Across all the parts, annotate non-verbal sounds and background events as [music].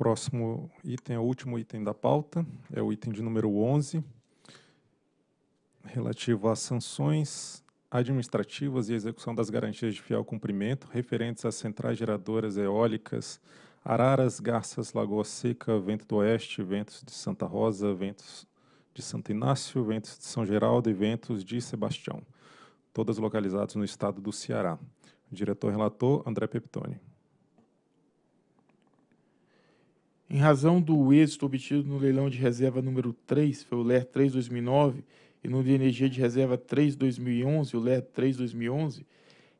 próximo item é o último item da pauta, é o item de número 11, relativo às sanções administrativas e execução das garantias de fiel cumprimento referentes às centrais geradoras eólicas Araras, Garças, Lagoa Seca, Vento do Oeste, Ventos de Santa Rosa, Ventos de Santo Inácio, Ventos de São Geraldo e Ventos de Sebastião, todas localizadas no estado do Ceará. Diretor-relator André Peptoni. Em razão do êxito obtido no leilão de reserva número 3, foi o LER 3 2009, e no de energia de reserva 3 2011, o LER 3 2011,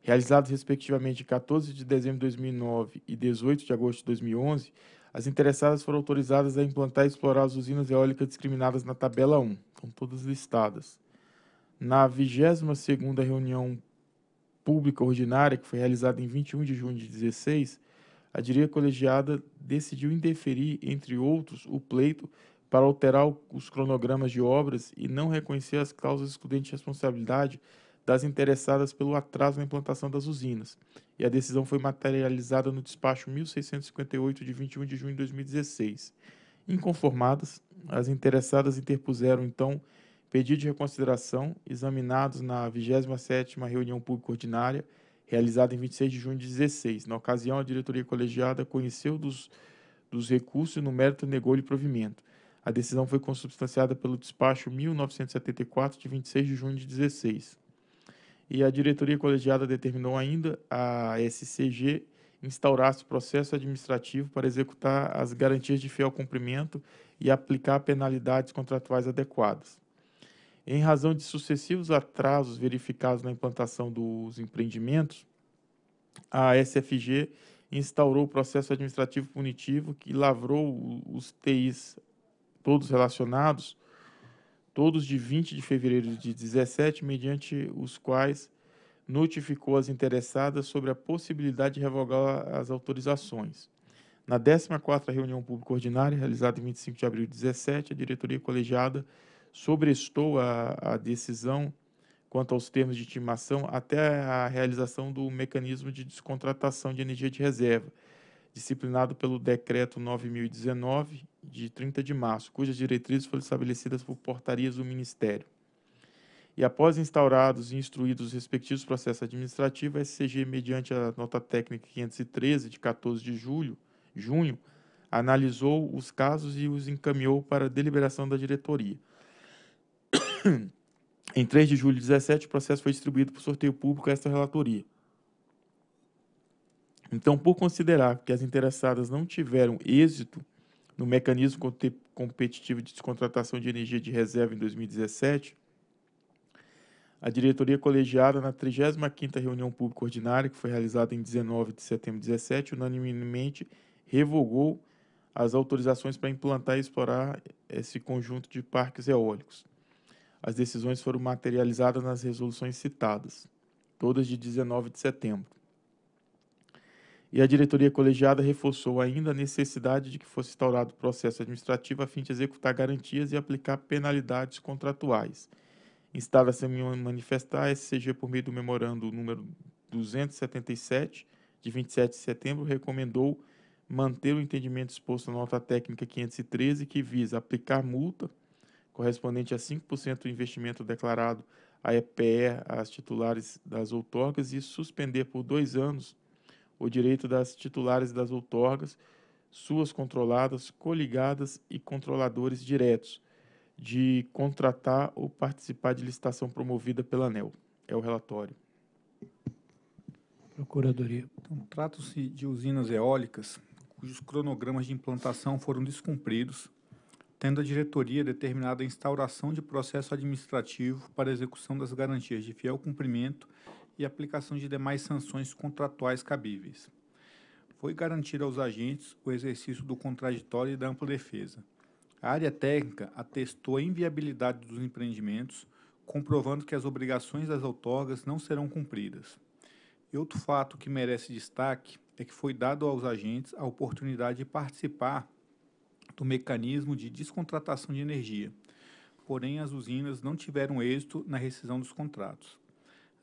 realizados respectivamente 14 de dezembro de 2009 e 18 de agosto de 2011, as interessadas foram autorizadas a implantar e explorar as usinas eólicas discriminadas na tabela 1, estão todas listadas. Na 22 reunião pública ordinária, que foi realizada em 21 de junho de 2016, a direita colegiada decidiu indeferir, entre outros, o pleito para alterar os cronogramas de obras e não reconhecer as causas excludentes de responsabilidade das interessadas pelo atraso na implantação das usinas. E a decisão foi materializada no despacho 1658 de 21 de junho de 2016. Inconformadas, as interessadas interpuseram então pedido de reconsideração, examinados na 27ª reunião pública ordinária realizada em 26 de junho de 16. Na ocasião, a diretoria colegiada conheceu dos, dos recursos e no mérito negou-lhe provimento. A decisão foi consubstanciada pelo despacho 1974 de 26 de junho de 16. E a diretoria colegiada determinou ainda a SCG instaurasse processo administrativo para executar as garantias de fiel cumprimento e aplicar penalidades contratuais adequadas em razão de sucessivos atrasos verificados na implantação dos empreendimentos, a SFG instaurou o processo administrativo punitivo que lavrou os TIs todos relacionados, todos de 20 de fevereiro de 17, mediante os quais notificou as interessadas sobre a possibilidade de revogar as autorizações. Na 14ª reunião pública ordinária, realizada em 25 de abril de 17, a diretoria colegiada sobrestou a, a decisão quanto aos termos de intimação até a realização do mecanismo de descontratação de energia de reserva, disciplinado pelo Decreto 9019, de 30 de março, cujas diretrizes foram estabelecidas por portarias do Ministério. E após instaurados e instruídos os respectivos processos administrativos, a SCG, mediante a nota técnica 513, de 14 de julho, junho, analisou os casos e os encaminhou para a deliberação da diretoria em 3 de julho de 2017, o processo foi distribuído por sorteio público a esta relatoria. Então, por considerar que as interessadas não tiveram êxito no mecanismo competitivo de descontratação de energia de reserva em 2017, a diretoria colegiada, na 35ª reunião pública ordinária, que foi realizada em 19 de setembro de 2017, unanimemente revogou as autorizações para implantar e explorar esse conjunto de parques eólicos as decisões foram materializadas nas resoluções citadas, todas de 19 de setembro. E a diretoria colegiada reforçou ainda a necessidade de que fosse instaurado processo administrativo a fim de executar garantias e aplicar penalidades contratuais. Instada a se manifestar a SCG por meio do memorando número 277 de 27 de setembro recomendou manter o entendimento exposto na nota técnica 513 que visa aplicar multa correspondente a 5% do investimento declarado à EPE às titulares das outorgas e suspender por dois anos o direito das titulares das outorgas, suas controladas, coligadas e controladores diretos de contratar ou participar de licitação promovida pela ANEL. É o relatório. Procuradoria. Então, Trata-se de usinas eólicas cujos cronogramas de implantação foram descumpridos tendo a diretoria determinado a instauração de processo administrativo para execução das garantias de fiel cumprimento e aplicação de demais sanções contratuais cabíveis. Foi garantido aos agentes o exercício do contraditório e da ampla defesa. A área técnica atestou a inviabilidade dos empreendimentos, comprovando que as obrigações das outorgas não serão cumpridas. E outro fato que merece destaque é que foi dado aos agentes a oportunidade de participar do mecanismo de descontratação de energia. Porém, as usinas não tiveram êxito na rescisão dos contratos.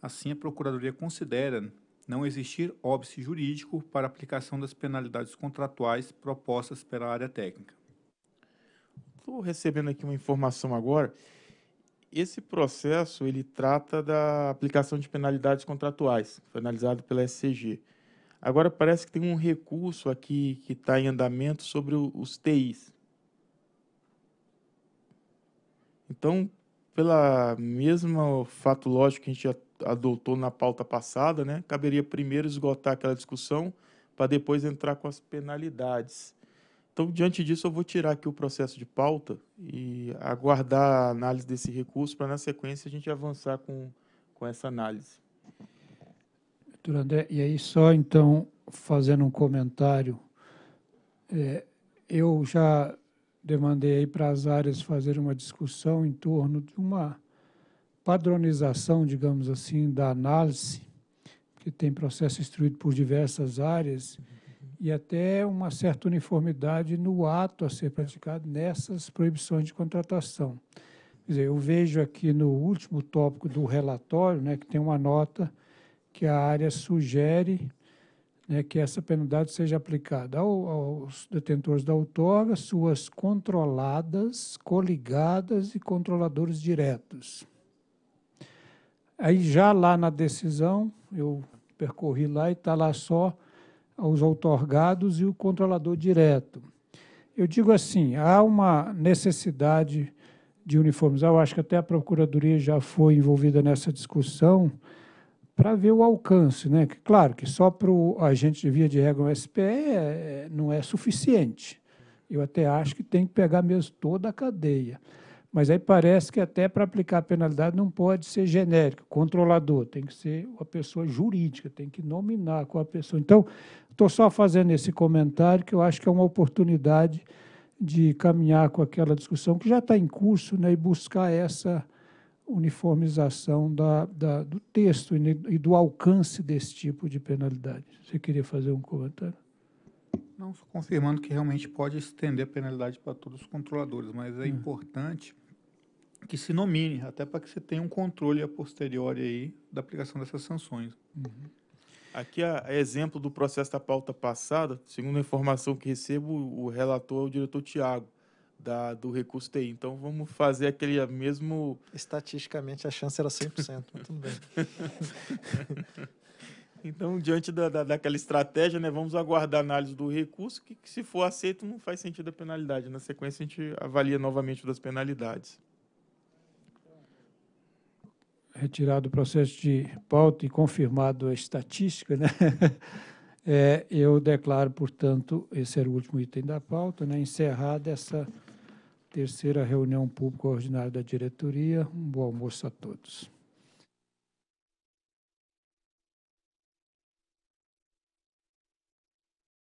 Assim, a Procuradoria considera não existir óbice jurídico para aplicação das penalidades contratuais propostas pela área técnica. Estou recebendo aqui uma informação agora. Esse processo ele trata da aplicação de penalidades contratuais, foi analisado pela SCG. Agora parece que tem um recurso aqui que está em andamento sobre os TIs. Então, pela mesma fato lógico que a gente adotou na pauta passada, né, caberia primeiro esgotar aquela discussão para depois entrar com as penalidades. Então, diante disso, eu vou tirar aqui o processo de pauta e aguardar a análise desse recurso para, na sequência, a gente avançar com, com essa análise. Doutor André, e aí só então fazendo um comentário, é, eu já demandei aí para as áreas fazer uma discussão em torno de uma padronização, digamos assim, da análise, que tem processo instruído por diversas áreas, e até uma certa uniformidade no ato a ser praticado nessas proibições de contratação. Quer dizer, eu vejo aqui no último tópico do relatório, né, que tem uma nota que a área sugere né, que essa penalidade seja aplicada ao, aos detentores da outorga, suas controladas, coligadas e controladores diretos. Aí já lá na decisão, eu percorri lá e está lá só os outorgados e o controlador direto. Eu digo assim, há uma necessidade de uniformizar, eu acho que até a Procuradoria já foi envolvida nessa discussão, para ver o alcance. Né? Claro que só para o agente de via de regra no SPE é, não é suficiente. Eu até acho que tem que pegar mesmo toda a cadeia. Mas aí parece que até para aplicar a penalidade não pode ser genérico, controlador, tem que ser uma pessoa jurídica, tem que nominar com a pessoa. Então, estou só fazendo esse comentário que eu acho que é uma oportunidade de caminhar com aquela discussão que já está em curso né, e buscar essa uniformização da, da, do texto e do alcance desse tipo de penalidade. Você queria fazer um comentário? Não, só confirmando que realmente pode estender a penalidade para todos os controladores, mas é hum. importante que se nomine, até para que você tenha um controle a posteriori aí da aplicação dessas sanções. Uhum. Aqui é exemplo do processo da pauta passada, segundo a informação que recebo, o relator é o diretor Tiago da, do recurso TI. Então vamos fazer aquele mesmo. Estatisticamente a chance era 100%, mas tudo bem. [laughs] então, diante da, da, daquela estratégia, né, vamos aguardar a análise do recurso, que, que se for aceito não faz sentido a penalidade. Na sequência, a gente avalia novamente das penalidades. Retirado o processo de pauta e confirmado a estatística, né? [laughs] É, eu declaro, portanto, esse era o último item da pauta, né, encerrada essa terceira reunião pública ordinária da diretoria. Um bom almoço a todos.